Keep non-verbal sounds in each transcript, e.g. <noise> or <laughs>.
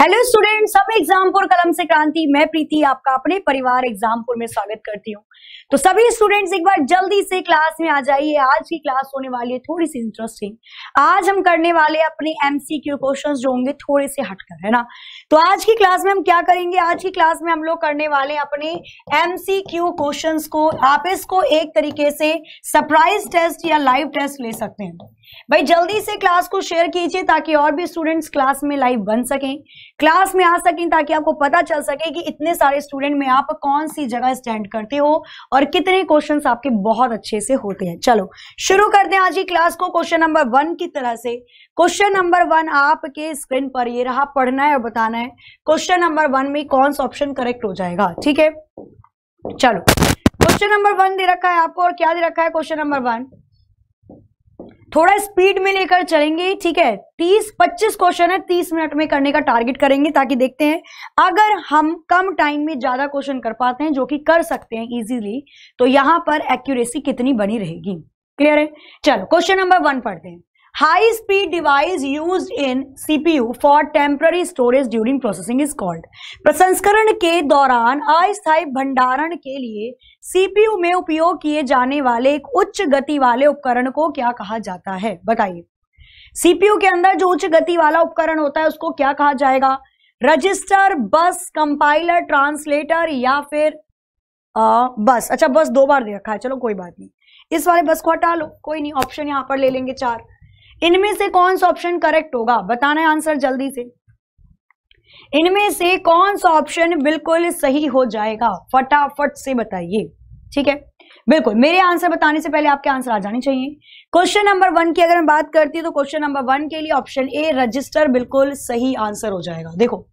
Hello student सब एग्जामपुर कलम से क्रांति मैं प्रीति आपका अपने परिवार एग्जामपुर में स्वागत करती हूँ तो सभी स्टूडेंट्स एक बार जल्दी से क्लास में आ जाइए आज की क्लास होने वाली है थोड़ी सी इंटरेस्टिंग आज हम करने वाले अपने एमसीक्यू क्वेश्चंस जो होंगे थोड़े से हटकर है ना तो आज की क्लास में हम क्या करेंगे आज की क्लास में हम लोग करने वाले अपने एमसीक्यू क्वेश्चंस को आप इसको एक तरीके से सरप्राइज टेस्ट या लाइव टेस्ट ले सकते हैं भाई जल्दी से क्लास को शेयर कीजिए ताकि और भी स्टूडेंट्स क्लास में लाइव बन सकें क्लास में आ सकें ताकि आपको पता चल सके कि इतने सारे स्टूडेंट में आप कौन सी जगह स्टैंड करते हो और कितने क्वेश्चन आपके बहुत अच्छे से होते हैं चलो शुरू करते हैं आज ही क्लास को क्वेश्चन नंबर वन की तरह से क्वेश्चन नंबर वन आपके स्क्रीन पर ये रहा पढ़ना है और बताना है क्वेश्चन नंबर वन में कौन सा ऑप्शन करेक्ट हो जाएगा ठीक है चलो क्वेश्चन नंबर वन दे रखा है आपको और क्या दे रखा है क्वेश्चन नंबर वन थोड़ा स्पीड में लेकर चलेंगे ठीक है तीस पच्चीस क्वेश्चन है तीस मिनट में करने का टारगेट करेंगे ताकि देखते हैं अगर हम कम टाइम में ज्यादा क्वेश्चन कर पाते हैं जो कि कर सकते हैं इजीली तो यहां पर एक्यूरेसी कितनी बनी रहेगी क्लियर है चलो क्वेश्चन नंबर वन पढ़ते हैं high speed device use in CPU for temporary storage during processing is called प्रसंस्करण के दौरान अस्थायी भंडारण के लिए सीपीयू में उपयोग किए जाने वाले एक उच्च गति वाले उपकरण को क्या कहा जाता है बताइए सीपीयू के अंदर जो उच्च गति वाला उपकरण होता है उसको क्या कहा जाएगा रजिस्टर बस कंपाइलर ट्रांसलेटर या फिर आ, बस अच्छा बस दो बार दे रखा है चलो कोई बात नहीं इस वाले बस को हटा लो कोई नहीं ऑप्शन यहां पर ले लेंगे चार इनमें से कौन सा ऑप्शन करेक्ट होगा बताना है आंसर जल्दी से इनमें से कौन सा ऑप्शन बिल्कुल सही हो जाएगा फटाफट से बताइए ठीक है बिल्कुल मेरे आंसर बताने से पहले आपके आंसर आ जाने चाहिए क्वेश्चन नंबर वन की अगर हम बात करती हूं तो क्वेश्चन नंबर वन के लिए ऑप्शन ए रजिस्टर बिल्कुल सही आंसर हो जाएगा देखो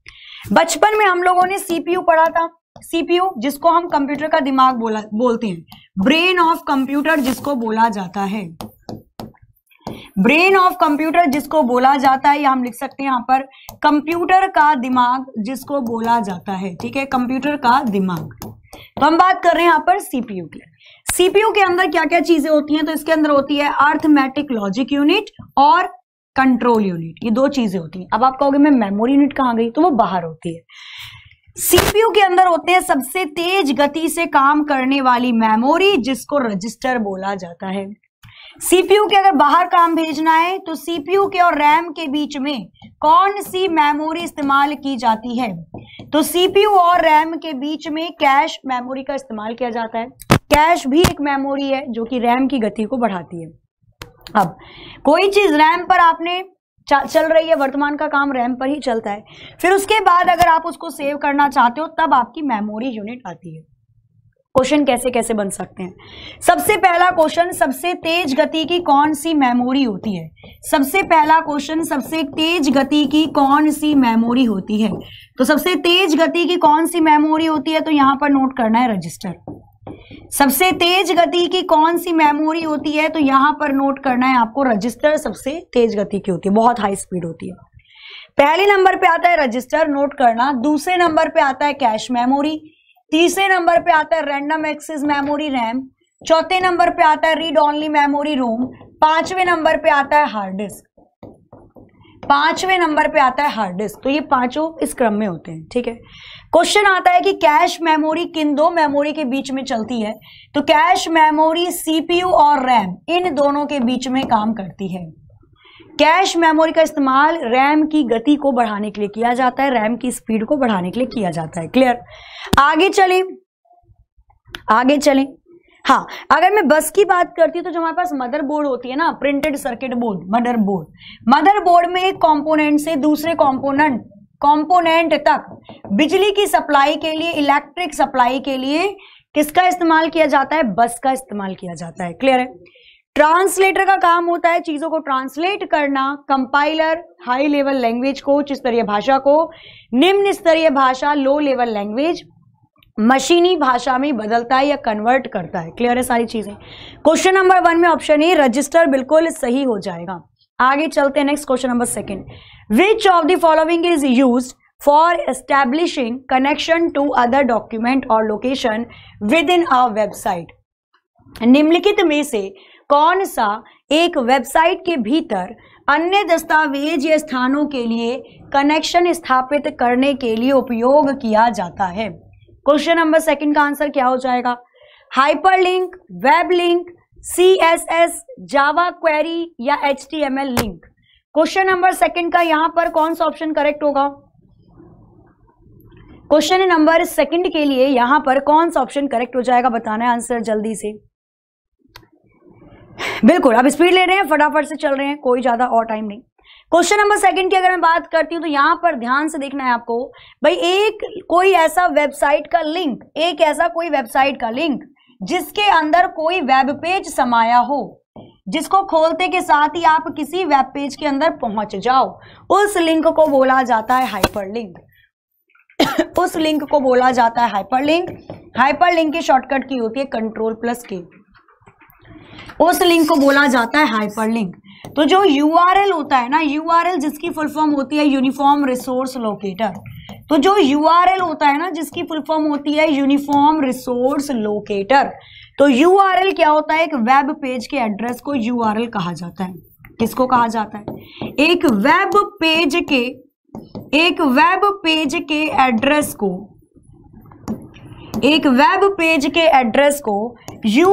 बचपन में हम लोगों ने सीपीयू पढ़ा था सीपीयू जिसको हम कंप्यूटर का दिमाग बोला बोलते हैं ब्रेन ऑफ कंप्यूटर जिसको बोला जाता है ब्रेन ऑफ कंप्यूटर जिसको बोला जाता है या हम लिख सकते हैं यहां पर कंप्यूटर का दिमाग जिसको बोला जाता है ठीक है कंप्यूटर का दिमाग तो हम बात कर रहे हैं यहां पर सीपीयू की सीपीयू के अंदर क्या क्या चीजें होती हैं तो इसके अंदर होती है अर्थमेटिक लॉजिक यूनिट और कंट्रोल यूनिट ये दो चीजें होती हैं अब आप कहोगे मैं मेमोरी यूनिट कहां गई तो वो बाहर होती है सीपीयू के अंदर होते हैं सबसे तेज गति से काम करने वाली मेमोरी जिसको रजिस्टर बोला जाता है सीपीयू के अगर बाहर काम भेजना है तो सीपीयू के और रैम के बीच में कौन सी मेमोरी इस्तेमाल की जाती है तो सीपीयू और रैम के बीच में कैश मेमोरी का इस्तेमाल किया जाता है कैश भी एक मेमोरी है जो कि रैम की गति को बढ़ाती है अब कोई चीज रैम पर आपने चल रही है वर्तमान का काम रैम पर ही चलता है फिर उसके बाद अगर आप उसको सेव करना चाहते हो तब आपकी मेमोरी यूनिट आती है क्वेश्चन कैसे कैसे बन सकते हैं सबसे पहला क्वेश्चन सबसे तेज गति की कौन सी मेमोरी होती है सबसे पहला क्वेश्चन सबसे तेज गति की कौन सी मेमोरी होती है तो सबसे तेज गति की कौन सी मेमोरी होती है तो यहां पर नोट करना है रजिस्टर सबसे तेज गति की कौन सी मेमोरी होती है तो यहां पर नोट करना है आपको रजिस्टर सबसे तेज गति की होती है बहुत हाई स्पीड होती है पहले नंबर पे आता है रजिस्टर नोट करना दूसरे नंबर पे आता है कैश मेमोरी तीसरे नंबर पे आता है रैंडम एक्सेस मेमोरी रैम चौथे नंबर पे आता है रीड ऑनली मेमोरी रोम पांचवें नंबर पे आता है हार्ड डिस्क पांचवें नंबर पे आता है हार्ड डिस्क तो ये पांचों इस क्रम में होते हैं ठीक है क्वेश्चन आता है कि कैश मेमोरी किन दो मेमोरी के बीच में चलती है तो कैश मेमोरी सीपीयू और रैम इन दोनों के बीच में काम करती है कैश मेमोरी का इस्तेमाल रैम की गति को बढ़ाने के लिए किया जाता है रैम की स्पीड को बढ़ाने के लिए किया जाता है क्लियर आगे चले आगे चले हाँ अगर मैं बस की बात करती हूँ तो जो हमारे पास मदर बोर्ड होती है ना printed circuit board motherboard motherboard में एक कंपोनेंट से दूसरे कंपोनेंट कंपोनेंट तक बिजली की सप्लाई के लिए इलेक्ट्रिक सप्लाई के लिए किसका इस्तेमाल किया जाता है बस का इस्तेमाल किया जाता है क्लियर है ट्रांसलेटर का काम होता है चीजों को ट्रांसलेट करना कंपाइलर हाई लेवल लैंग्वेज को उच्च स्तरीय भाषा को निम्न स्तरीय भाषा लो लेवल लैंग्वेज मशीनी भाषा में बदलता है या कन्वर्ट करता है क्लियर है सारी चीजें क्वेश्चन नंबर वन में ऑप्शन ए रजिस्टर बिल्कुल सही हो जाएगा आगे चलते हैं next question number second which of the following is use for establishing connection to other document और location within a website निम्नलिखित में से कौन सा एक वेबसाइट के भीतर अन्य दस्तावेज या स्थानों के लिए कनेक्शन स्थापित करने के लिए उपयोग किया जाता है क्वेश्चन नंबर सेकंड का आंसर क्या हो जाएगा hyperlink web link C java query या H T link question number second का यहां पर कौन सा ऑप्शन करेक्ट होगा क्वेश्चन नंबर सेकंड के लिए यहां पर कौन सा ऑप्शन करेक्ट हो जाएगा बताना है आंसर जल्दी से बिल्कुल अब स्पीड ले रहे हैं फटाफट से चल रहे हैं कोई ज्यादा और टाइम नहीं क्वेश्चन नंबर सेकंड की अगर मैं बात करती हूँ तो यहाँ पर ध्यान से देखना है आपको भाई एक कोई ऐसा वेबसाइट का लिंक एक ऐसा कोई वेबसाइट का लिंक जिसके अंदर कोई वेब पेज समाया हो जिसको खोलते के साथ ही आप किसी वेब पेज के अंदर पहुंच जाओ उस लिंक को बोला जाता है लिंक <coughs> उस लिंक को बोला जाता है हाइपर हाइपर लिंक की शॉर्टकट की होती है कंट्रोल प्लस की उस लिंक को बोला जाता है हाइपरलिंक तो जो यूआरएल होता है ना यूआरएल जिसकी फुल फॉर्म होती है यूनिफॉर्म रिसोर्स लोकेटर तो जो यूआरएल होता है ना जिसकी फुल फॉर्म होती है यूनिफॉर्म रिसोर्स लोकेटर तो यूआरएल क्या होता है एक वेब पेज के एड्रेस को यूआरएल कहा जाता है किसको कहा जाता है एक वेब पेज के एक वेब पेज के एड्रेस को एक वेब पेज के एड्रेस को यू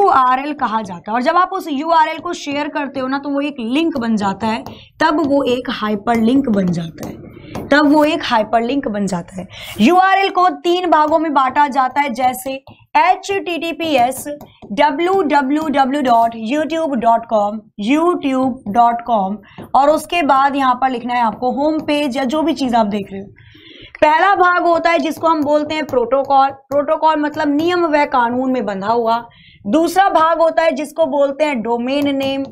कहा जाता है और जब आप उस यू को शेयर करते हो ना तो वो एक लिंक बन जाता है तब वो एक हाइपर लिंक बन जाता है तब वो एक हाइपर लिंक बन जाता है यू को तीन भागों में बांटा जाता है जैसे H T T P S W W W dot YouTube dot com YouTube dot com और उसके बाद यहाँ पर लिखना है आपको होम पेज या जो भी चीज़ आप देख रहे हो पहला भाग होता है जिसको हम बोलते हैं प्रोटोकॉल प्रोटोकॉल मतलब नियम व कानून में बंधा हुआ दूसरा भाग होता है जिसको बोलते हैं डोमेन नेम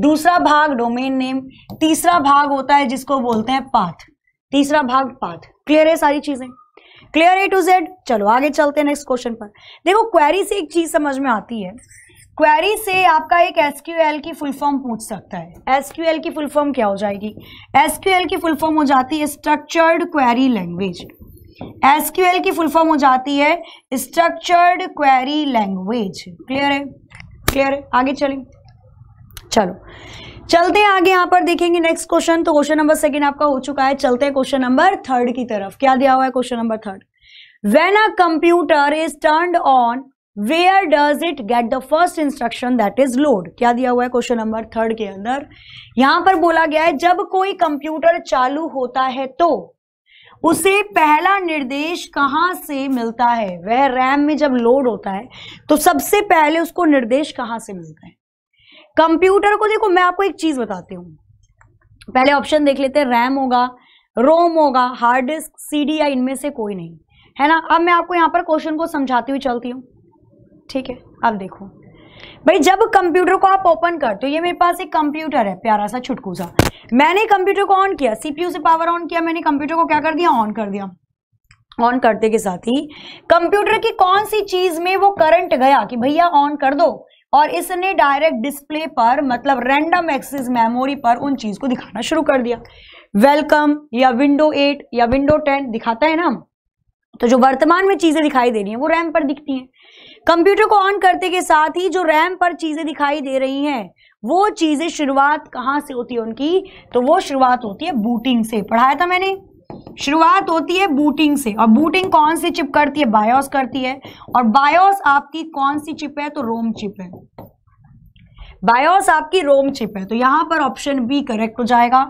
दूसरा भाग डोमेन नेम तीसरा भाग होता है जिसको बोलते हैं पाथ तीसरा भाग पाथ क्लियर है सारी चीजें क्लियर ए टू जेड चलो आगे चलते हैं नेक्स्ट क्वेश्चन पर देखो क्वेरी से एक चीज समझ में आती है क्वेरी से आपका एक एस की फुल फॉर्म पूछ सकता है एस की फुल फॉर्म क्या हो जाएगी एस की फुल फॉर्म हो जाती है स्ट्रक्चर्ड क्वेरी लैंग्वेज एस की फुल फॉर्म हो जाती है स्ट्रक्चर्ड क्वेरी लैंग्वेज क्लियर है क्लियर है आगे चलें चलो चलते हैं आगे यहाँ पर देखेंगे नेक्स्ट क्वेश्चन तो क्वेश्चन नंबर सेकेंड आपका हो चुका है चलते हैं क्वेश्चन नंबर थर्ड की तरफ क्या दिया हुआ है question number third when a computer is turn on where does it get the first instruction that is load क्या दिया हुआ है क्वेश्चन नंबर थर्ड के अंदर यहां पर बोला गया है जब कोई कंप्यूटर चालू होता है तो उसे पहला निर्देश कहां से मिलता है वह रैम में जब लोड होता है तो सबसे पहले उसको निर्देश कहां से मिलता है कंप्यूटर को देखो मैं आपको एक चीज बताती हूं पहले ऑप्शन देख लेते हैं रैम होगा रोम होगा हार्ड डिस्क सीडी या इनमें से कोई नहीं है ना अब मैं आपको यहां पर क्वेश्चन को समझाती हुई चलती हूँ ठीक है अब देखो भाई जब कंप्यूटर को आप ओपन करते हो ये मेरे पास एक कंप्यूटर है प्यारा सा छुटकू सा मैंने कंप्यूटर को ऑन किया सीपीयू से पावर ऑन किया मैंने कंप्यूटर को क्या कर दिया ऑन कर दिया ऑन करते के साथ ही कंप्यूटर की कौन सी चीज में वो करंट गया कि भैया ऑन कर दो और इसने डायरेक्ट डिस्प्ले पर मतलब रैंडम एक्सेस मेमोरी पर उन चीज को दिखाना शुरू कर दिया वेलकम या विंडो एट या विंडो टेन दिखाता है ना तो जो वर्तमान में चीजें दिखाई दे रही हैं वो रैम पर दिखती हैं कंप्यूटर को ऑन करते के साथ ही जो रैम पर चीजें दिखाई दे रही हैं वो चीजें शुरुआत कहां से होती है उनकी तो वो शुरुआत होती है बूटिंग से पढ़ाया था मैंने शुरुआत होती है बूटिंग से और बूटिंग कौन सी चिप करती है बायोस करती है और बायोस आपकी कौन सी चिप है तो रोम चिप है बायोस आपकी रोम चिप है तो यहां पर ऑप्शन बी करेक्ट हो जाएगा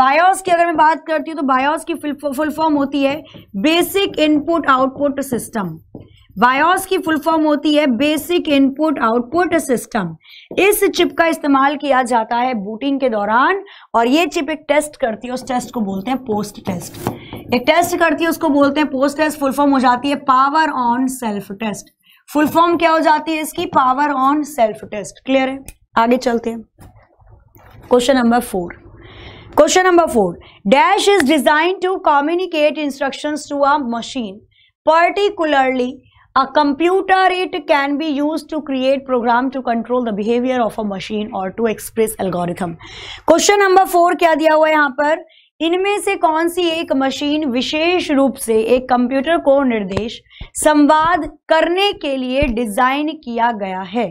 बायोस की अगर मैं बात करती हूँ तो बायोस की फुल फॉर्म होती है basic input output system BIOS की फुल फॉर्म होती है बेसिक इनपुट आउटपुट सिस्टम इस चिप का इस्तेमाल किया जाता है बूटिंग के दौरान और ये चिप एक टेस्ट करती है उस टेस्ट को बोलते हैं पोस्ट टेस्ट एक टेस्ट करती है उसको बोलते हैं पोस्ट टेस्ट फुल फॉर्म हो जाती है power on self test full form क्या हो जाती है इसकी power on self test clear है आगे चलते हैं question number four question number four dash is design to communicate instruction to a machine particularly A computer, it can be used to create program to control the behavior of a machine or to express algorithm. Question number four क्या दिया हुआ है यहाँ पर इनमें से कौन सी एक मशीन विशेष रूप से एक कंप्यूटर को निर्देश संवाद करने के लिए डिजाइन किया गया है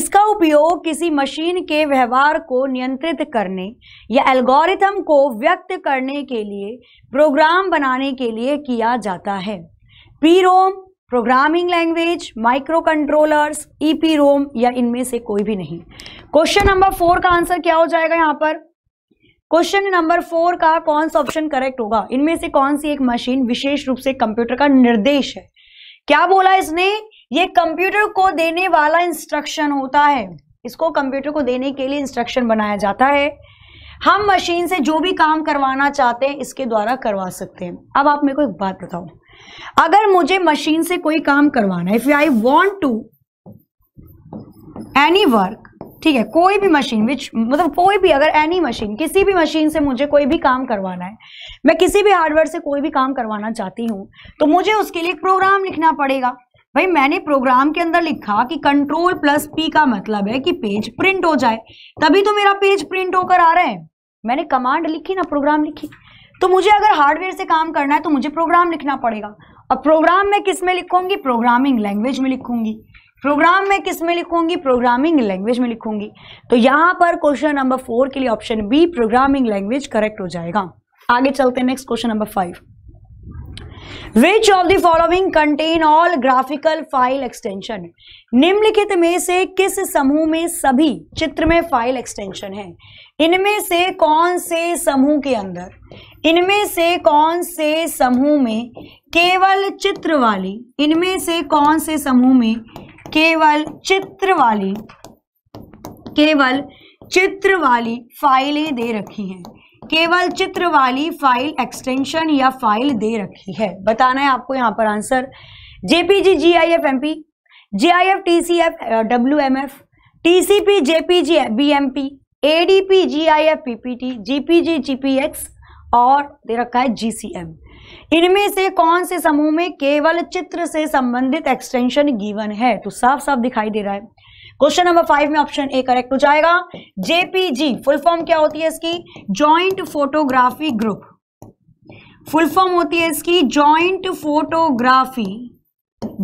इसका उपयोग किसी मशीन के व्यवहार को नियंत्रित करने या एल्गोरिथम को व्यक्त करने के लिए प्रोग्राम बनाने के लिए किया जाता है PROM programming language microcontrollers EPROM या इनमें से कोई भी नहीं क्वेश्चन नंबर फोर का आंसर क्या हो जाएगा यहां पर क्वेश्चन नंबर फोर का कौन सा ऑप्शन करेक्ट होगा इनमें से कौन सी एक मशीन विशेष रूप से कंप्यूटर का निर्देश है क्या बोला इसने ये कंप्यूटर को देने वाला इंस्ट्रक्शन होता है इसको कंप्यूटर को देने के लिए इंस्ट्रक्शन बनाया जाता है हम मशीन से जो भी काम करवाना चाहते हैं इसके द्वारा करवा सकते हैं अब आप मेरे को एक बात बताओ अगर मुझे मशीन से कोई काम करवाना if I want to any work ठीक है कोई भी मशीन विच मतलब कोई भी अगर एनी मशीन किसी भी मशीन से मुझे कोई भी काम करवाना है मैं किसी भी हार्डवेयर से कोई भी काम करवाना चाहती हूं तो मुझे उसके लिए प्रोग्राम लिखना पड़ेगा भाई मैंने प्रोग्राम के अंदर लिखा कि कंट्रोल प्लस पी का मतलब है कि पेज प्रिंट हो जाए तभी तो मेरा पेज प्रिंट होकर आ रहा है मैंने कमांड लिखी ना प्रोग्राम लिखी तो मुझे अगर हार्डवेयर से काम करना है तो मुझे प्रोग्राम लिखना पड़ेगा और प्रोग्राम में किस में लिखूंगी प्रोग्रामिंग लैंग्वेज में लिखूंगी प्रोग्राम में किस में लिखूंगी प्रोग्रामिंग लैंग्वेज में लिखूंगी तो यहाँ पर क्वेश्चन नंबर फोर के लिए option B programming language correct हो जाएगा आगे चलते हैं next question number five which of the following contain all graphical file extension निम्नलिखित में से किस समूह में सभी चित्र में फाइल एक्सटेंशन है इनमें से कौन से समूह के अंदर इनमें से कौन से समूह में केवल चित्र वाली इनमें से कौन से समूह में केवल चित्र वाली केवल चित्र वाली फाइलें दे रखी हैं केवल चित्र वाली फाइल एक्सटेंशन या फाइल दे रखी है बताना है आपको यहाँ पर answer JPG G I F M P G I F T C F W M F T C P JP G B M P A D P G I F P P T G P G G P X और दे रखा है जी C M इनमें से कौन से समूह में केवल चित्र से संबंधित एक्सटेंशन गिवन है तो साफ साफ दिखाई दे रहा है क्वेश्चन नंबर फाइव में ऑप्शन ए करेक्ट हो जाएगा जेपीजी फुल फॉर्म क्या होती है इसकी joint photography group full form होती है इसकी joint photography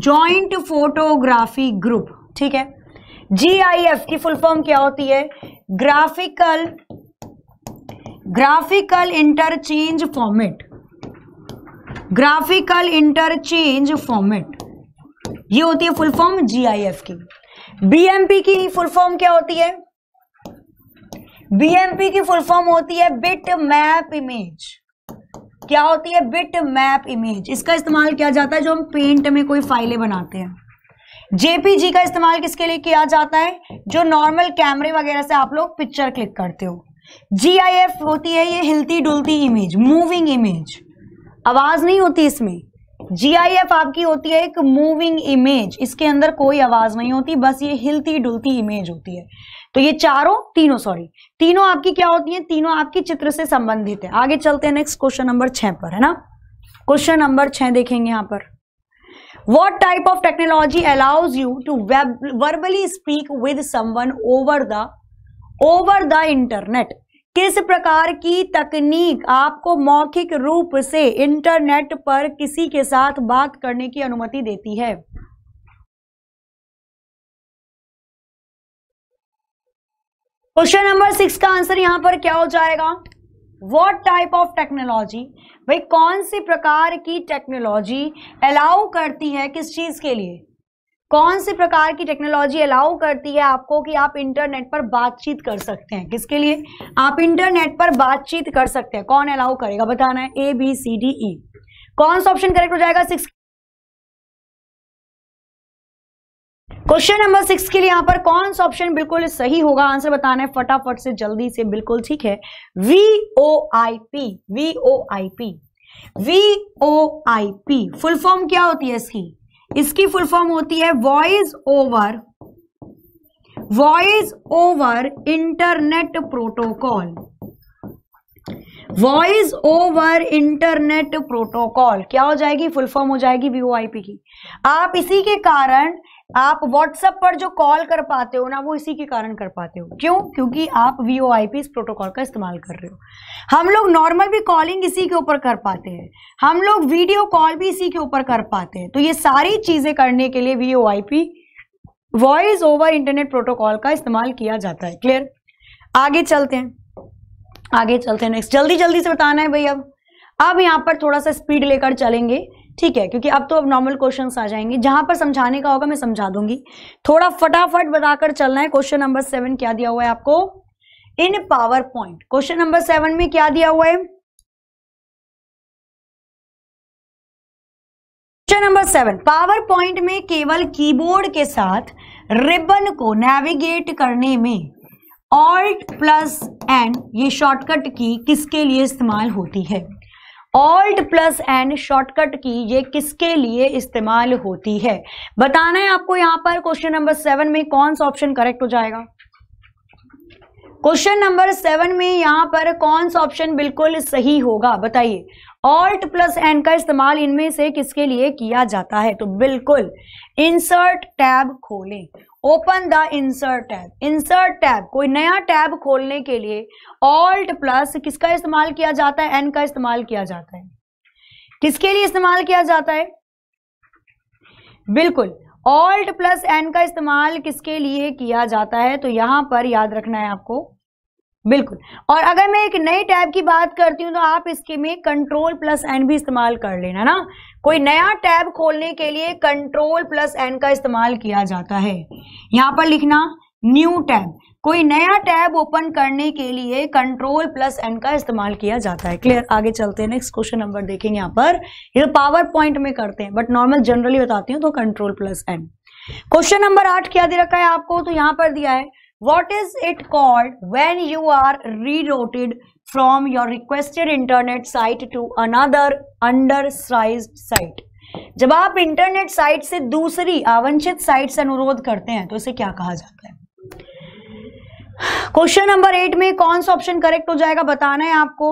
joint photography group ठीक है जीआईएफ की फुल फॉर्म क्या होती है graphical graphical interchange format graphical interchange format ये होती है फुल फॉर्म जीआईएफ की बीएमपी की फुल फॉर्म क्या होती है बीएमपी की फुल फॉर्म होती है बिट मैप इमेज क्या होती है बिट मैप इमेज इसका इस्तेमाल किया जाता है जो हम पेंट में कोई फाइलें बनाते हैं जेपीजी का इस्तेमाल किसके लिए किया जाता है जो नॉर्मल कैमरे वगैरह से आप लोग पिक्चर क्लिक करते हो जीआईएफ होती है ये हिलती डुलती इमेज मूविंग इमेज आवाज नहीं होती इसमें जीआईएफ आपकी होती है एक मूविंग इमेज इसके अंदर कोई आवाज नहीं होती बस ये हिलती डुलती इमेज होती है तो ये चारों तीनों सॉरी तीनों आपकी क्या होती है तीनों आपकी चित्र से संबंधित है आगे चलते हैं नेक्स्ट क्वेश्चन नंबर छह पर है ना क्वेश्चन नंबर छह देखेंगे यहां पर what type of technology allows you to web verbally speak with someone over the over the internet किस प्रकार की तकनीक आपको मौखिक रूप से इंटरनेट पर किसी के साथ बात करने की अनुमति देती है क्वेश्चन नंबर सिक्स का आंसर यहां पर क्या हो जाएगा वॉट टाइप ऑफ टेक्नोलॉजी भाई कौन सी प्रकार की टेक्नोलॉजी अलाउ करती है किस चीज के लिए कौन से प्रकार की टेक्नोलॉजी अलाउ करती है आपको कि आप इंटरनेट पर बातचीत कर सकते हैं किसके लिए आप इंटरनेट पर बातचीत कर सकते हैं कौन अलाउ करेगा बताना है A B C D E कौन सा ऑप्शन करेक्ट हो जाएगा सिक्स क्वेश्चन नंबर सिक्स के लिए यहां पर कौन सा ऑप्शन बिल्कुल सही होगा आंसर बताना है फटाफट से जल्दी से बिल्कुल ठीक है V O I P V O I P V O I P full form क्या होती है इसकी इसकी फुल फॉर्म होती है voice over voice over internet protocol voice over internet protocol क्या हो जाएगी फुल फॉर्म हो जाएगी वीओ की आप इसी के कारण आप व्हाट्सएप पर जो कॉल कर पाते हो ना वो इसी के कारण कर पाते हो क्यों क्योंकि आप वी ओ आई पी इस प्रोटोकॉल का इस्तेमाल कर रहे हो हम लोग नॉर्मल भी कॉलिंग इसी के ऊपर कर पाते हैं हम लोग वीडियो कॉल भी इसी के ऊपर कर पाते हैं तो ये सारी चीज़ें करने के लिए V O I P voice over internet protocol का इस्तेमाल किया जाता है क्लियर आगे चलते हैं आगे चलते हैं नेक्स्ट जल्दी जल्दी से बताना है भाई अब अब यहाँ पर थोड़ा सा स्पीड लेकर चलेंगे ठीक है क्योंकि अब तो अब नॉर्मल क्वेश्चन आ जाएंगे जहां पर समझाने का होगा मैं समझा दूंगी थोड़ा फटाफट बताकर चलना है क्वेश्चन नंबर सेवन क्या दिया हुआ है आपको in PowerPoint question number seven में क्या दिया हुआ है question number seven PowerPoint में केवल कीबोर्ड के साथ रिबन को नेविगेट करने में ऑल्ट प्लस एंड ये शॉर्टकट की किसके लिए इस्तेमाल होती है ऑल्ट प्लस एन शॉर्टकट की ये किसके लिए इस्तेमाल होती है बताना है आपको यहां पर क्वेश्चन नंबर सेवन में कौन सा ऑप्शन करेक्ट हो जाएगा क्वेश्चन नंबर सेवन में यहां पर कौन सा ऑप्शन बिल्कुल सही होगा बताइए ऑल्ट प्लस एन का इस्तेमाल इनमें से किसके लिए किया जाता है तो बिल्कुल इंसर्ट टैब खोलें open the insert tab insert tab कोई नया टैब खोलने के लिए ऑल्ट प्लस किसका इस्तेमाल किया जाता है एन का इस्तेमाल किया जाता है किसके लिए इस्तेमाल किया जाता है बिल्कुल ऑल्ट प्लस एन का इस्तेमाल किसके लिए किया जाता है तो यहां पर याद रखना है आपको बिल्कुल और अगर मैं एक नई टैब की बात करती हूँ तो आप इसके में कंट्रोल प्लस एन भी इस्तेमाल कर लेना ना कोई नया टैब खोलने के लिए कंट्रोल प्लस एन का इस्तेमाल किया जाता है यहाँ पर लिखना न्यू टैब कोई नया टैब ओपन करने के लिए कंट्रोल प्लस एन का इस्तेमाल किया जाता है क्लियर आगे चलते हैं नेक्स्ट क्वेश्चन नंबर देखेंगे यहाँ पर ये पावर तो पॉइंट में करते हैं बट नॉर्मल जनरली बताती हूँ तो control plus N question number आठ क्या दे रखा है आपको तो यहाँ पर दिया है what is it called when you are rerouted from your requested internet site to another undersized site जब आप इंटरनेट साइट से दूसरी आवंशित साइट से अनुरोध करते हैं तो इसे क्या कहा जाता है क्वेश्चन नंबर एट में कौन सा ऑप्शन करेक्ट हो जाएगा बताना है आपको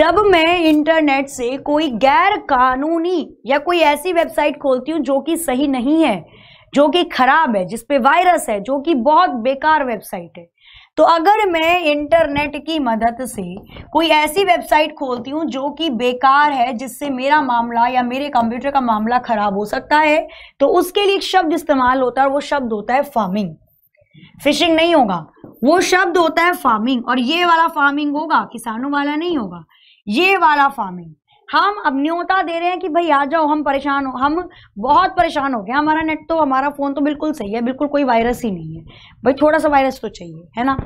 जब मैं इंटरनेट से कोई गैर कानूनी या कोई ऐसी वेबसाइट खोलती हूं जो कि सही नहीं है जो कि खराब है जिसपे वायरस है जो कि बहुत बेकार वेबसाइट है तो अगर मैं इंटरनेट की मदद से कोई ऐसी वेबसाइट खोलती हूँ जो कि बेकार है जिससे मेरा मामला या मेरे कंप्यूटर का मामला खराब हो सकता है तो उसके लिए एक शब्द इस्तेमाल होता है वो शब्द होता है फार्मिंग फिशिंग नहीं होगा वो शब्द होता है फार्मिंग और ये वाला फार्मिंग होगा किसानों वाला नहीं होगा ये वाला फार्मिंग हम अब न्योता दे रहे हैं कि भाई आ जाओ हम परेशान हो हम बहुत परेशान हो गए हमारा नेट तो हमारा फ़ोन तो बिल्कुल सही है बिल्कुल कोई वायरस ही नहीं है भाई थोड़ा सा वायरस तो चाहिए है ना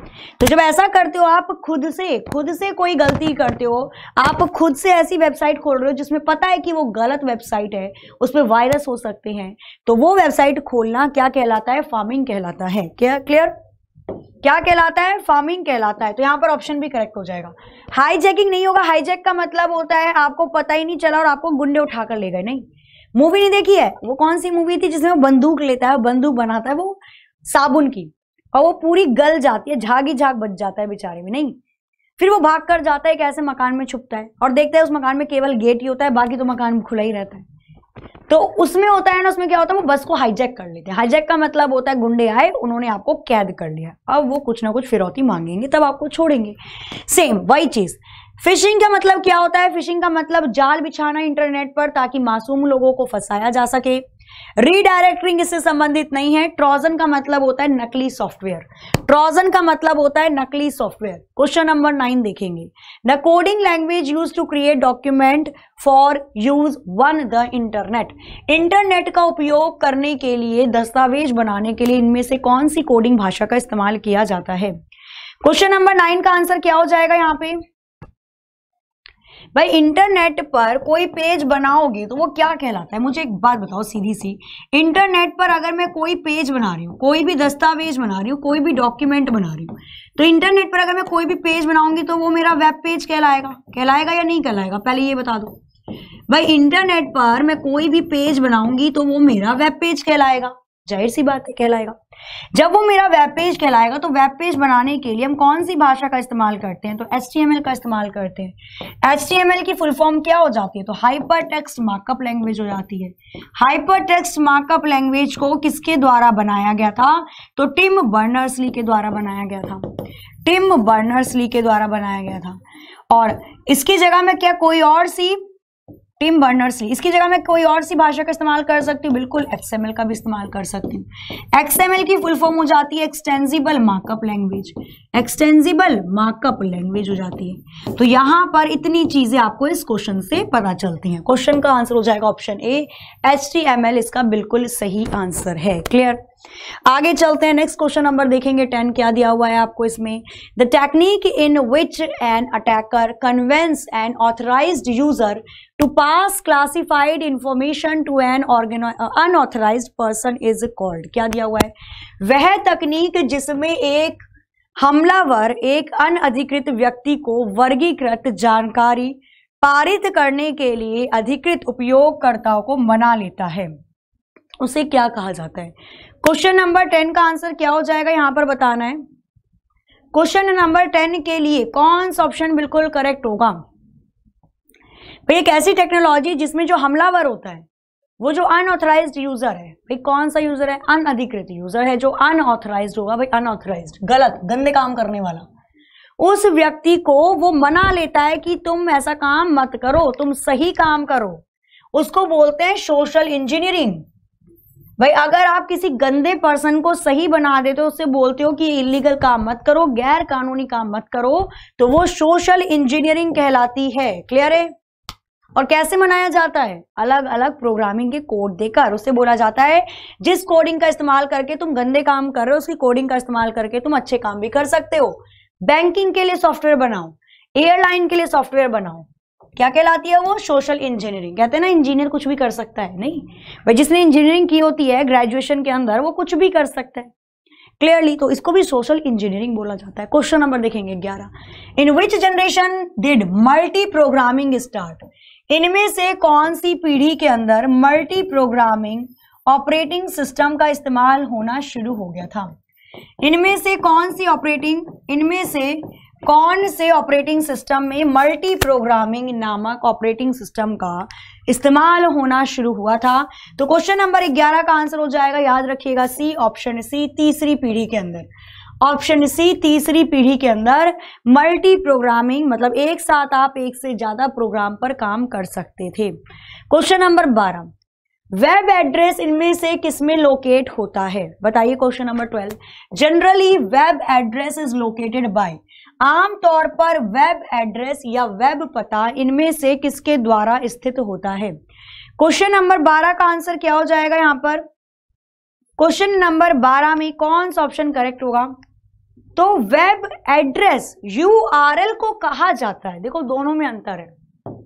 तो जब ऐसा करते हो आप खुद से खुद से कोई गलती करते हो आप खुद से ऐसी वेबसाइट खोल रहे हो जिसमें पता है कि वो गलत वेबसाइट है उसमें वायरस हो सकते हैं तो वो वेबसाइट खोलना क्या कहलाता है फार्मिंग कहलाता है क्या क्लियर क्या कहलाता है फार्मिंग कहलाता है तो यहाँ पर ऑप्शन भी करेक्ट हो जाएगा हाईजैकिंग नहीं होगा हाईजैक का मतलब होता है आपको पता ही नहीं चला और आपको गुंडे उठाकर ले गए नहीं मूवी नहीं देखी है वो कौन सी मूवी थी जिसमें बंदूक लेता है बंदूक बनाता है वो साबुन की और वो पूरी गल जाती है झाग ही झाग बच जाता है बेचारे में नहीं फिर वो भाग कर जाता है एक ऐसे मकान में छुपता है और देखता है उस मकान में केवल गेट ही होता है बाकी तो मकान खुला ही रहता है तो उसमें होता है ना उसमें क्या होता है वो बस को हाईजैक कर लेते हैं हाईजैक का मतलब होता है गुंडे आए उन्होंने आपको कैद कर लिया अब वो कुछ ना कुछ फिरौती मांगेंगे तब आपको छोड़ेंगे सेम वही चीज़ फिशिंग का मतलब क्या होता है फिशिंग का मतलब जाल बिछाना इंटरनेट पर ताकि मासूम लोगों को फंसाया जा सके रीडायरेक्टरिंग इससे संबंधित नहीं है ट्रोजन का मतलब होता है नकली सॉफ्टवेयर ट्रोजन का मतलब होता है नकली सॉफ्टवेयर क्वेश्चन नंबर नाइन देखेंगे the coding language use to create document for use on the internet internet का उपयोग करने के लिए दस्तावेज बनाने के लिए इनमें से कौन सी कोडिंग भाषा का इस्तेमाल किया जाता है क्वेश्चन नंबर नाइन का आंसर क्या हो जाएगा यहाँ पे भाई इंटरनेट पर कोई पेज बनाओगी तो वो क्या कहलाता है मुझे एक बात बताओ सीधी सी इंटरनेट पर अगर मैं कोई पेज बना रही हूँ कोई भी दस्तावेज बना रही हूँ कोई भी डॉक्यूमेंट बना रही हूँ तो इंटरनेट पर अगर मैं कोई भी पेज बनाऊंगी तो वो मेरा वेब पेज कहलाएगा कहलाएगा या नहीं कहलाएगा पहले ये बता दो भाई इंटरनेट पर मैं कोई भी पेज बनाऊंगी तो वो मेरा वेब पेज कहलाएगा जाहिर सी बात है कहलाएगा जब वो मेरा वेब पेज कहलाएगा तो वेब पेज बनाने के लिए हम कौन सी भाषा का इस्तेमाल करते हैं तो एच का इस्तेमाल करते हैं एच की फुल फॉर्म क्या हो जाती है तो हाइपर टेक्स्ट मार्कअप लैंग्वेज हो जाती है हाइपर टेक्स्ट मार्कअप लैंग्वेज को किसके द्वारा बनाया गया था तो टिम बर्नर्सली के द्वारा बनाया गया था टिम बर्नर्सली के द्वारा बनाया गया था और इसकी जगह में क्या कोई और सी टिम बर्नर्स ली इसकी जगह मैं कोई और सी भाषा का इस्तेमाल कर सकती हूँ बिल्कुल एक्सएमएल का भी इस्तेमाल कर सकती हूँ एक्सएमएल की फुल फॉर्म हो जाती है extensible markup language extensible markup language हो जाती है तो यहाँ पर इतनी चीज़ें आपको इस क्वेश्चन से पता चलती हैं क्वेश्चन का आंसर हो जाएगा ऑप्शन ए एच इसका बिल्कुल सही आंसर है क्लियर आगे चलते हैं नेक्स्ट क्वेश्चन नंबर देखेंगे टेन क्या दिया हुआ है आपको इसमें the technique in which an attacker convince an authorized user to pass classified information to an unauthorized person is called क्या दिया हुआ है वह तकनीक जिसमें एक हमलावर एक अनधिकृत व्यक्ति को वर्गीकृत जानकारी पारित करने के लिए अधिकृत उपयोगकर्ताओं को मना लेता है उसे क्या कहा जाता है क्वेश्चन नंबर टेन का आंसर क्या हो जाएगा यहां पर बताना है क्वेश्चन नंबर टेन के लिए कौन सा ऑप्शन बिल्कुल करेक्ट होगा भाई एक ऐसी टेक्नोलॉजी जिसमें जो हमलावर होता है वो जो अनऑथराइज यूजर है भाई कौन सा यूजर है अनअधिकृत यूजर है जो अनऑथराइज होगा भाई अनऑथराइज गलत गंदे काम करने वाला उस व्यक्ति को वो मना लेता है कि तुम ऐसा काम मत करो तुम सही काम करो उसको बोलते हैं सोशल इंजीनियरिंग भाई अगर आप किसी गंदे पर्सन को सही बना देते हो उससे बोलते हो कि इलीगल काम मत करो गैर कानूनी काम मत करो तो वो सोशल इंजीनियरिंग कहलाती है क्लियर है और कैसे मनाया जाता है अलग अलग प्रोग्रामिंग के कोड देकर उसे बोला जाता है जिस कोडिंग का इस्तेमाल करके तुम गंदे काम कर रहे हो उसकी कोडिंग का इस्तेमाल करके तुम अच्छे काम भी कर सकते हो बैंकिंग के लिए सॉफ्टवेयर बनाओ एयरलाइन के लिए सॉफ्टवेयर बनाओ क्या कहलाती है वो सोशल इंजीनियरिंग कहते हैं ना इंजीनियर कुछ भी कर सकता है नहीं भाई जिसने इंजीनियरिंग की होती है ग्रेजुएशन के अंदर वो कुछ भी कर सकता है क्लियरली तो इसको भी सोशल इंजीनियरिंग बोला जाता है क्वेश्चन नंबर देखेंगे ग्यारह in which generation did multiprogramming start इनमें से कौन सी पीढ़ी के अंदर मल्टी प्रोग्रामिंग ऑपरेटिंग सिस्टम का इस्तेमाल होना शुरू हो गया था इनमें से कौन सी ऑपरेटिंग इनमें से कौन से ऑपरेटिंग सिस्टम में मल्टी प्रोग्रामिंग नामक ऑपरेटिंग सिस्टम का इस्तेमाल होना शुरू हुआ था तो क्वेश्चन नंबर 11 का आंसर हो जाएगा याद रखिएगा सी ऑप्शन सी तीसरी पीढ़ी के अंदर ऑप्शन सी तीसरी पीढ़ी के अंदर मल्टी प्रोग्रामिंग मतलब एक साथ आप एक से ज्यादा प्रोग्राम पर काम कर सकते थे क्वेश्चन नंबर 12 वेब एड्रेस इनमें से किसमें लोकेट होता है बताइए question number 12 generally web address is located by आमतौर पर वेब एड्रेस या वेब पता इनमें से किसके द्वारा स्थित होता है क्वेश्चन नंबर बारह का आंसर क्या हो जाएगा यहां पर क्वेश्चन नंबर बारह में कौन सा ऑप्शन करेक्ट होगा तो वेब एड्रेस यू को कहा जाता है देखो दोनों में अंतर है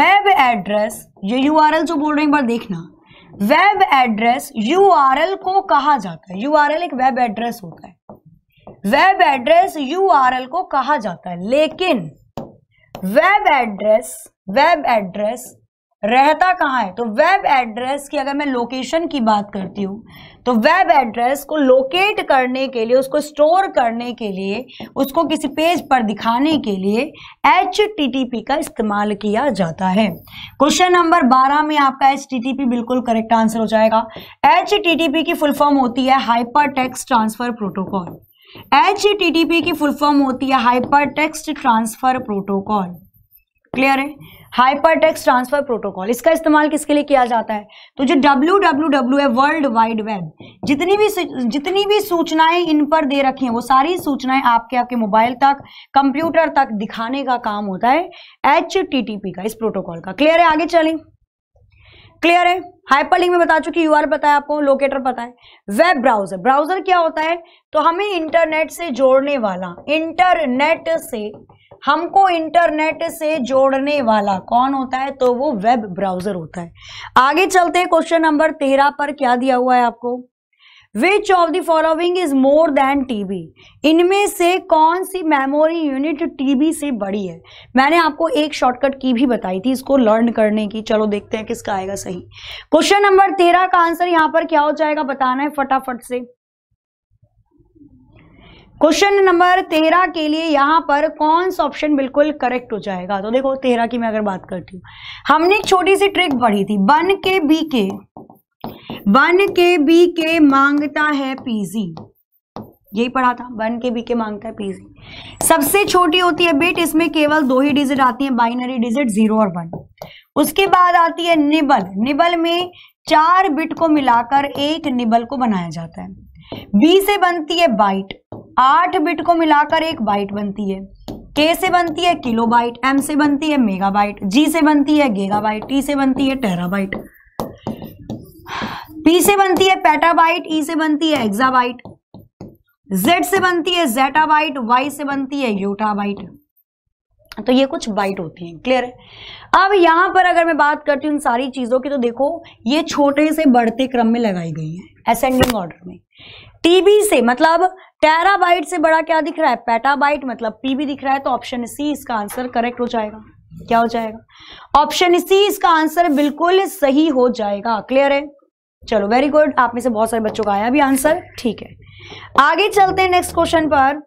वेब एड्रेस ये यू जो बोल रहे हैं एक बार देखना वेब एड्रेस यू को कहा जाता है यू एक वेब एड्रेस होता है वेब एड्रेस यूआरएल को कहा जाता है लेकिन वेब एड्रेस वेब एड्रेस रहता कहाँ है तो वेब एड्रेस की अगर मैं लोकेशन की बात करती हूँ तो वेब एड्रेस को लोकेट करने के लिए उसको स्टोर करने के लिए उसको किसी पेज पर दिखाने के लिए एच का इस्तेमाल किया जाता है क्वेश्चन नंबर 12 में आपका एच बिल्कुल करेक्ट आंसर हो जाएगा एच की फुल फॉर्म होती है hyper text transfer protocol H की फुल फॉर्म होती है hyper text transfer protocol clear है हाइपर टेक्स्ट ट्रांसफर प्रोटोकॉल इसका इस्तेमाल किसके लिए किया जाता है तो जो डब्ल्यू डब्ल्यू डब्ल्यू है वर्ल्ड वाइड वेब जितनी भी जितनी भी सूचनाएं इन पर दे रखी हैं वो सारी सूचनाएं आपके आपके मोबाइल तक कंप्यूटर तक दिखाने का काम होता है एच का इस प्रोटोकॉल का क्लियर है आगे चलें क्लियर है हाइपरलिंक में बता चुकी यूआर पता है आपको लोकेटर पता है वेब ब्राउजर ब्राउजर क्या होता है तो हमें इंटरनेट से जोड़ने वाला इंटरनेट से हमको इंटरनेट से जोड़ने वाला कौन होता है तो वो वेब ब्राउजर होता है आगे चलते हैं क्वेश्चन नंबर तेरह पर क्या दिया हुआ है आपको which of the following is more than TB इनमें से कौन सी मेमोरी यूनिट टीबी से बड़ी है मैंने आपको एक शॉर्टकट की भी बताई थी इसको लर्न करने की चलो देखते हैं किसका आएगा सही क्वेश्चन नंबर तेरह का आंसर यहां पर क्या हो जाएगा बताना है फटाफट से क्वेश्चन नंबर तेरह के लिए यहां पर कौन सा ऑप्शन बिल्कुल करेक्ट हो जाएगा तो देखो तेरह की मैं अगर बात करती हूँ हमने एक छोटी सी ट्रिक पढ़ी थी वन के बी के वन के बी के मांगता है पीजी यही पढ़ा था वन के बी के मांगता है पीजी सबसे छोटी होती है बिट इसमें केवल दो ही डिजिट आती है बाइनरी डिजिट जीरो और वन उसके बाद आती है निबल निबल में चार बिट को मिलाकर एक निबल को बनाया जाता है बी से बनती है बाइट आठ बिट को मिलाकर एक बाइट बनती है के से बनती है किलो बाइट एम से बनती है मेगा बाइट जी से बनती है गेगा बाइट टी से बनती है टेरा बाइट पी से बनती है पेटाबाइट ई e से बनती है एक्साबाइट जेड से बनती है जेटाबाइट वाई से बनती है यूटाबाइट तो ये कुछ बाइट होती हैं क्लियर है अब यहां पर अगर मैं बात करती हूं इन सारी चीज़ों की तो देखो ये छोटे से बढ़ते क्रम में लगाई गई है असेंडिंग ऑर्डर में टीबी से मतलब टेराबाइट से बड़ा क्या दिख रहा है पेटाबाइट मतलब पीबी दिख रहा है तो ऑप्शन सी इसका आंसर करेक्ट हो जाएगा क्या हो जाएगा ऑप्शन सी इसका आंसर बिल्कुल सही हो जाएगा क्लियर है चलो वेरी गुड आप में से बहुत सारे बच्चों का आया अभी आंसर ठीक है आगे चलते हैं नेक्स्ट क्वेश्चन पर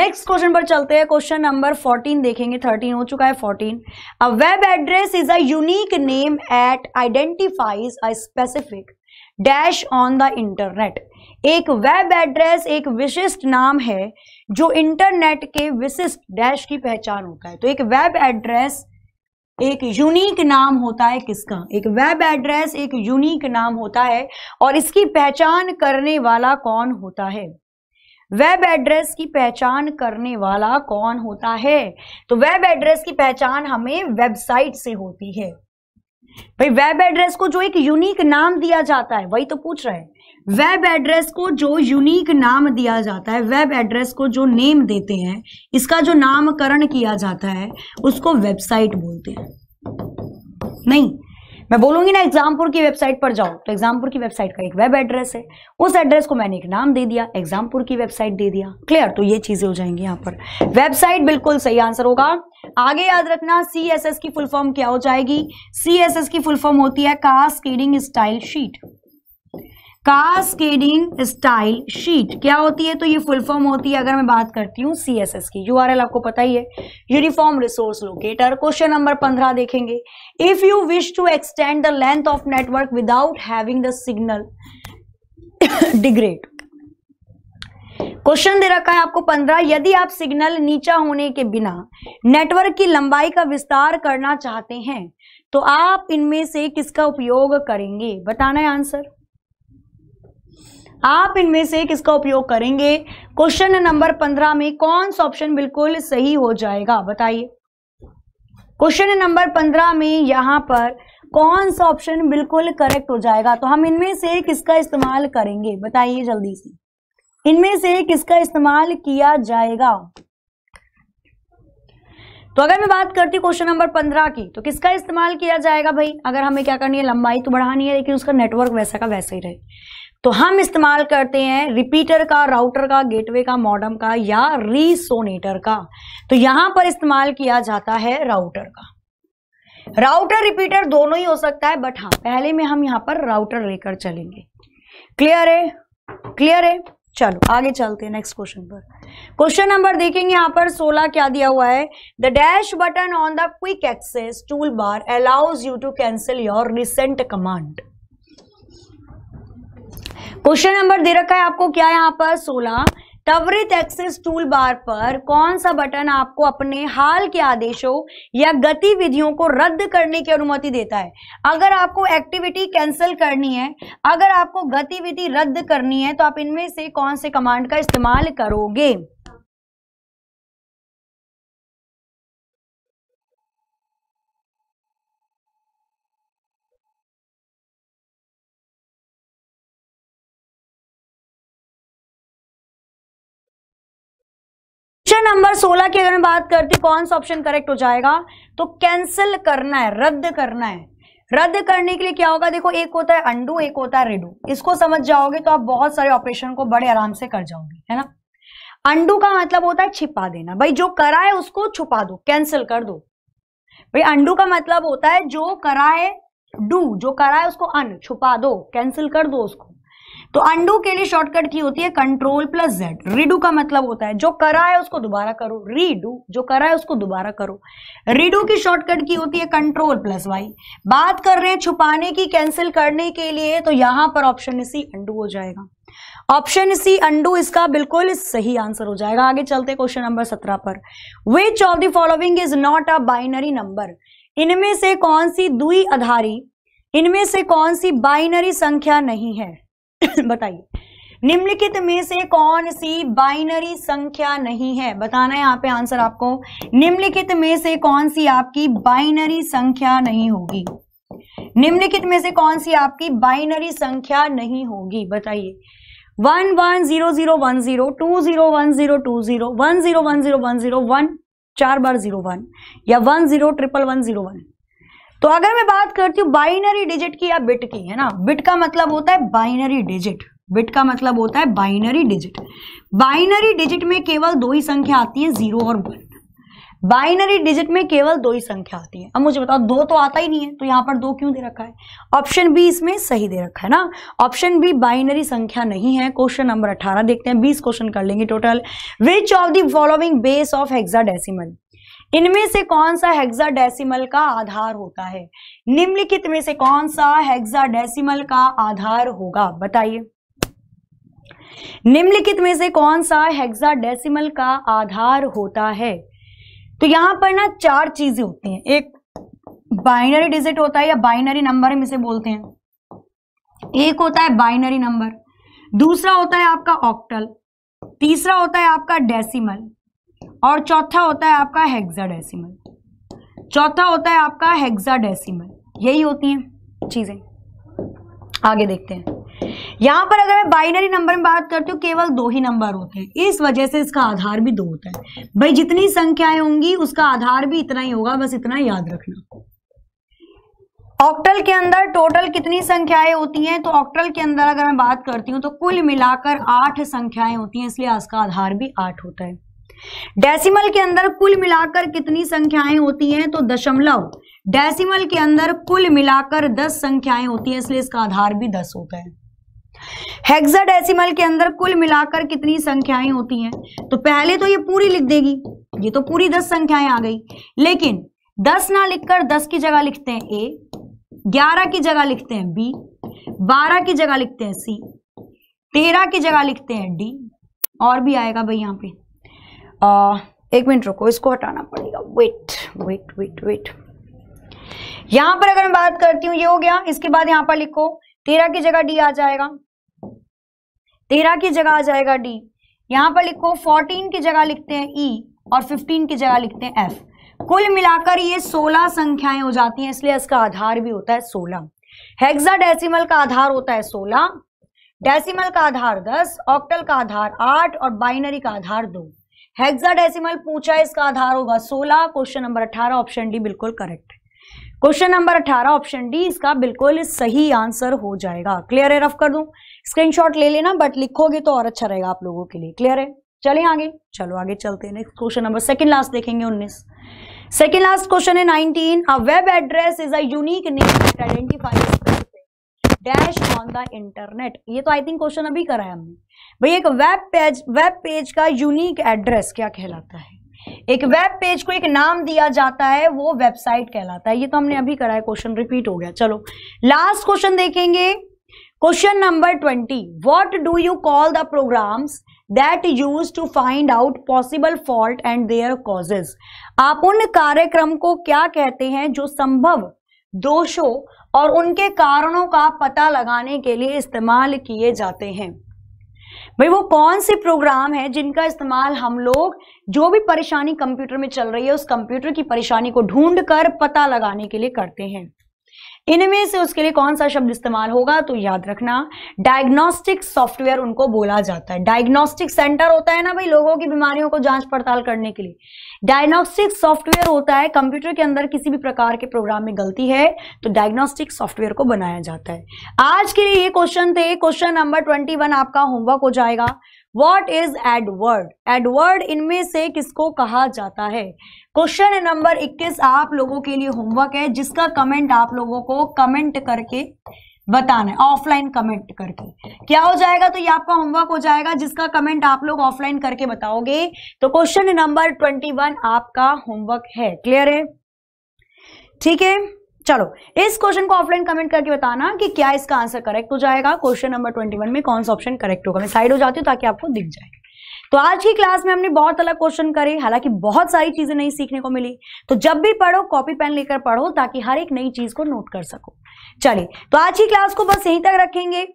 नेक्स्ट क्वेश्चन पर चलते हैं क्वेश्चन नंबर 14 देखेंगे 13 हो चुका है 14 a web address is a unique name at identifies a specific dash on the internet एक वेब एड्रेस एक विशिष्ट नाम है जो इंटरनेट के विशिष्ट डैश की पहचान होता है तो एक वेब एड्रेस एक यूनिक नाम होता है किसका एक वेब एड्रेस एक यूनिक नाम होता है और इसकी पहचान करने वाला कौन होता है वेब एड्रेस की पहचान करने वाला कौन होता है तो वेब एड्रेस की पहचान हमें वेबसाइट से होती है भाई वेब एड्रेस को जो एक यूनिक नाम दिया जाता है वही तो पूछ रहे हैं वेब एड्रेस को जो यूनिक नाम दिया जाता है वेब एड्रेस को जो नेम देते हैं इसका जो नामकरण किया जाता है उसको वेबसाइट बोलते हैं नहीं मैं बोलूंगी ना एग्जामपुर की वेबसाइट पर जाओ तो एग्जामपुर की वेबसाइट का एक वेब एड्रेस है उस एड्रेस को मैंने एक नाम दे दिया एग्जामपुर की वेबसाइट दे दिया क्लियर तो ये चीजें हो जाएंगी यहाँ पर वेबसाइट बिल्कुल सही आंसर होगा आगे याद रखना सी की फुल फॉर्म क्या हो जाएगी सी की फुल फॉर्म होती है cast style sheet cascading style sheet क्या होती है तो ये फुल फॉर्म होती है अगर मैं बात करती हूँ एस की यूआरएल आपको पता ही है uniform resource locator question number पंद्रह देखेंगे if you wish to extend the length of network without having the signal degrade question दे रखा है आपको पंद्रह यदि आप सिग्नल नीचा होने के बिना नेटवर्क की लंबाई का विस्तार करना चाहते हैं तो आप इनमें से किसका उपयोग करेंगे बताना है आंसर आप इनमें से किसका उपयोग करेंगे क्वेश्चन नंबर पंद्रह में कौन सा ऑप्शन बिल्कुल सही हो जाएगा बताइए क्वेश्चन नंबर पंद्रह में यहां पर कौन सा ऑप्शन बिल्कुल करेक्ट हो जाएगा तो हम इनमें से किसका इस्तेमाल करेंगे बताइए जल्दी से इनमें से किसका इस्तेमाल किया जाएगा तो अगर मैं बात करती क्वेश्चन नंबर पंद्रह की तो किसका इस्तेमाल किया जाएगा भाई अगर हमें क्या करनी है लंबाई तो बढ़ानी है लेकिन उसका नेटवर्क वैसा का वैसा ही रहे तो हम इस्तेमाल करते हैं रिपीटर का राउटर का गेटवे का मॉडम का या रीसोनेटर का तो यहां पर इस्तेमाल किया जाता है राउटर का राउटर रिपीटर दोनों ही हो सकता है बट हाँ पहले में हम यहाँ पर राउटर लेकर चलेंगे क्लियर है क्लियर है चलो आगे चलते हैं नेक्स्ट क्वेश्चन पर क्वेश्चन नंबर देखेंगे यहां पर 16 क्या दिया हुआ है the dash button on the quick access tool bar allows you to cancel your recent command question number दे रखा है आपको क्या यहाँ पर सोलह त्वरित एक्सेस टूल बार पर कौन सा बटन आपको अपने हाल के आदेशों या गतिविधियों को रद्द करने की अनुमति देता है अगर आपको एक्टिविटी कैंसिल करनी है अगर आपको गतिविधि रद्द करनी है तो आप इनमें से कौन से कमांड का इस्तेमाल करोगे नंबर 16 की अगर मैं बात करती हूँ कौन सा ऑप्शन करेक्ट हो जाएगा तो कैंसिल करना है रद्द करना है रद्द करने के लिए क्या होगा देखो एक होता है अंडू एक होता है रिडू इसको समझ जाओगे तो आप बहुत सारे ऑपरेशन को बड़े आराम से कर जाओगे है ना अंडू का मतलब होता है छिपा देना भाई जो करा है उसको छुपा दो कैंसिल कर दो भाई अंडू का मतलब होता है जो करा है डू जो करा है उसको अन छुपा दो कैंसिल कर दो उसको तो अंडू के लिए शॉर्टकट की होती है कंट्रोल प्लस जेड रीडू का मतलब होता है जो करा है उसको दोबारा करो रीडू जो करा है उसको दोबारा करो रीडू की शॉर्टकट की होती है कंट्रोल प्लस वाई बात कर रहे हैं छुपाने की कैंसिल करने के लिए तो यहां पर ऑप्शन सी अंडू हो जाएगा ऑप्शन सी अंडू इसका बिल्कुल सही आंसर हो जाएगा आगे चलते क्वेश्चन नंबर सत्रह पर which of the following is not a binary number इनमें से कौन सी दुई आधारी इनमें से कौन सी बाइनरी संख्या नहीं है <laughs> बताइए निम्नलिखित में से कौन सी बाइनरी संख्या नहीं है बताना है यहाँ पे आंसर आपको निम्नलिखित में से कौन सी आपकी बाइनरी संख्या नहीं होगी निम्नलिखित में से कौन सी आपकी बाइनरी संख्या नहीं होगी बताइए one one zero zero one zero two zero one zero two zero one zero one zero one zero one चार बार जीरो वन या one zero triple one zero one तो अगर मैं बात करती हूँ बाइनरी डिजिट की या बिट की है ना बिट का मतलब होता है बाइनरी डिजिट बिट का मतलब होता है बाइनरी डिजिट बाइनरी डिजिट में केवल दो ही संख्या आती है जीरो और वन बाइनरी डिजिट में केवल दो ही संख्या आती है अब मुझे बताओ दो तो आता ही नहीं है तो यहां पर दो क्यों दे रखा है ऑप्शन बी इसमें सही दे रखा है ना ऑप्शन बी बाइनरी संख्या नहीं है क्वेश्चन नंबर अठारह देखते हैं बीस क्वेश्चन कर लेंगे total which of the following base of hexadecimal इनमें से कौन सा हेक्साडेसिमल का आधार होता है निम्नलिखित में से कौन सा हेक्साडेसिमल का आधार होगा बताइए निम्नलिखित में से कौन सा हेक्साडेसिमल का आधार होता है तो यहां पर ना चार चीजें होती हैं एक बाइनरी डिजिट होता है या बाइनरी नंबर हम इसे बोलते हैं एक होता है बाइनरी नंबर दूसरा होता है आपका ऑक्टल तीसरा होता है आपका डेसिमल और चौथा होता है आपका हेक्साडेसिमल चौथा होता है आपका हेक्साडेसिमल यही होती हैं चीज़ें आगे देखते हैं यहां पर अगर मैं बाइनरी नंबर में बात करती हूँ केवल दो ही नंबर होते हैं इस वजह से इसका आधार भी दो होता है भाई जितनी संख्याएं होंगी उसका आधार भी इतना ही होगा बस इतना याद रखना ऑक्टल के अंदर टोटल कितनी संख्याएं होती हैं तो ऑक्टल के अंदर अगर मैं बात करती हूँ तो कुल मिलाकर आठ संख्याएं होती हैं इसलिए इसका आधार भी आठ होता है डेसिमल के अंदर कुल मिलाकर कितनी संख्याएं होती हैं तो दशमलव डेसिमल के अंदर कुल मिलाकर दस संख्याएं होती हैं इसलिए इसका आधार भी दस होता है हेक्साडेसिमल के अंदर कुल मिलाकर कितनी संख्याएं होती हैं तो पहले तो ये पूरी लिख देगी ये तो पूरी दस संख्याएं आ गई लेकिन दस ना लिखकर दस की जगह लिखते हैं ए ग्यारह की जगह लिखते हैं बी बारह की जगह लिखते हैं सी तेरह की जगह लिखते हैं डी और भी आएगा भाई यहां पे आ, एक मिनट रुको इसको हटाना पड़ेगा वेट वेट वेट वेट यहां पर अगर मैं बात करती हूँ ये हो गया इसके बाद यहां पर लिखो तेरह की जगह डी आ जाएगा तेरह की जगह आ जाएगा डी यहां पर लिखो फोर्टीन की जगह लिखते हैं ई e, और फिफ्टीन की जगह लिखते हैं एफ कुल मिलाकर ये सोलह संख्याएं हो जाती हैं इसलिए इसका आधार भी होता है सोलह हेक्सा डेसिमल का आधार होता है सोलह डेसिमल का आधार दस ऑक्टल का आधार आठ और बाइनरी का आधार दो हेक्साडेसिमल पूछा इसका आधार होगा 16 क्वेश्चन नंबर 18 ऑप्शन डी बिल्कुल correct question number 18 option D इसका बिल्कुल सही आंसर हो जाएगा क्लियर है रफ कर दूं स्क्रीनशॉट ले लेना बट लिखोगे तो और अच्छा रहेगा आप लोगों के लिए क्लियर है चले आगे चलो आगे चलते next question number second last देखेंगे उन्नीस सेकंड लास्ट क्वेश्चन है nineteen a web address is a unique name identify dash on the internet ये तो आई थिंक क्वेश्चन अभी करा है हमने भाई एक वेब पेज वेब पेज का यूनिक एड्रेस क्या कहलाता है एक वेब पेज को एक नाम दिया जाता है वो वेबसाइट कहलाता है ये तो हमने अभी करा है क्वेश्चन रिपीट हो गया चलो लास्ट क्वेश्चन देखेंगे question number twenty what do you call the programs that use to find out possible fault and their causes आप उन कार्यक्रम को क्या कहते हैं जो संभव दोषों और उनके कारणों का पता लगाने के लिए इस्तेमाल किए जाते हैं भाई वो कौन से प्रोग्राम है जिनका इस्तेमाल हम लोग जो भी परेशानी कंप्यूटर में चल रही है उस कंप्यूटर की परेशानी को ढूंढ कर पता लगाने के लिए करते हैं इनमें से उसके लिए कौन सा शब्द इस्तेमाल होगा तो याद रखना डायग्नोस्टिक सॉफ्टवेयर उनको बोला जाता है डायग्नोस्टिक सेंटर होता है ना भाई लोगों की बीमारियों को जांच पड़ताल करने के लिए डायग्नोस्टिक सॉफ्टवेयर होता है कंप्यूटर के अंदर किसी भी प्रकार के प्रोग्राम में गलती है तो डायग्नोस्टिक सॉफ्टवेयर को बनाया जाता है आज के लिए ये क्वेश्चन थे क्वेश्चन नंबर ट्वेंटी वन आपका होमवर्क हो जाएगा वॉट इज एडवर्ड एडवर्ड इनमें से किसको कहा जाता है क्वेश्चन नंबर 21 आप लोगों के लिए होमवर्क है जिसका कमेंट आप लोगों को कमेंट करके बताना है ऑफलाइन कमेंट करके क्या हो जाएगा तो ये आपका होमवर्क हो जाएगा जिसका कमेंट आप लोग ऑफलाइन करके बताओगे तो क्वेश्चन नंबर 21 आपका होमवर्क है क्लियर है ठीक है चलो इस क्वेश्चन को ऑफलाइन कमेंट करके बताना कि क्या इसका आंसर करेक्ट हो जाएगा क्वेश्चन नंबर ट्वेंटी वन में कौन सा ऑप्शन करेक्ट होगा मैं साइड हो जाती हूँ ताकि आपको दिख जाए तो आज की क्लास में हमने बहुत अलग क्वेश्चन करे हालांकि बहुत सारी चीजें नहीं सीखने को मिली तो जब भी पढ़ो कॉपी पेन लेकर पढ़ो ताकि हर एक नई चीज को नोट कर सको चलिए तो आज की क्लास को बस यहीं तक रखेंगे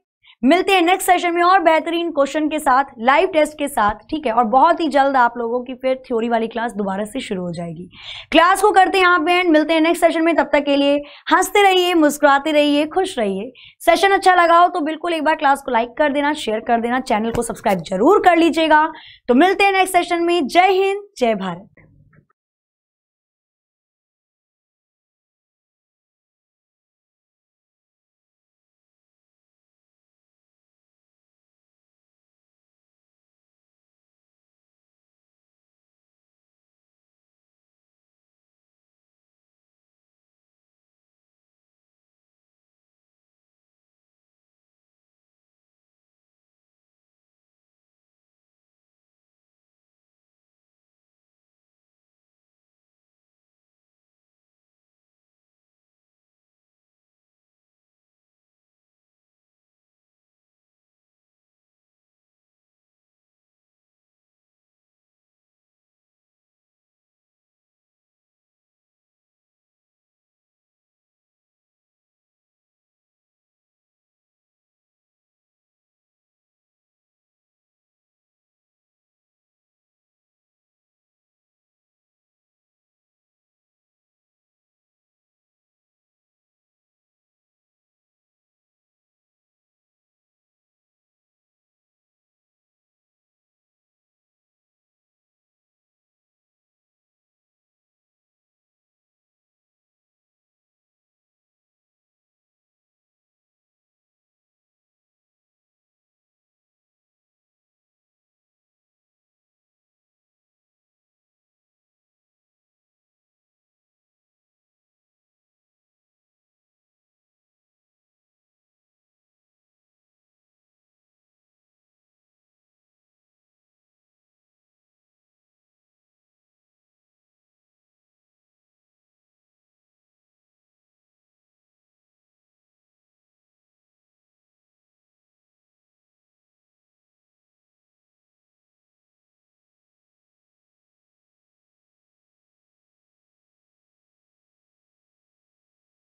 मिलते हैं नेक्स्ट सेशन में और बेहतरीन क्वेश्चन के साथ लाइव टेस्ट के साथ ठीक है और बहुत ही जल्द आप लोगों की फिर थ्योरी वाली क्लास दोबारा से शुरू हो जाएगी क्लास को करते हैं आप एंड मिलते हैं नेक्स्ट सेशन में तब तक के लिए हंसते रहिए मुस्कुराते रहिए खुश रहिए सेशन अच्छा लगा हो तो बिल्कुल एक बार क्लास को लाइक कर देना शेयर कर देना चैनल को सब्सक्राइब जरूर कर लीजिएगा तो मिलते हैं नेक्स्ट सेशन में जय हिंद जय भारत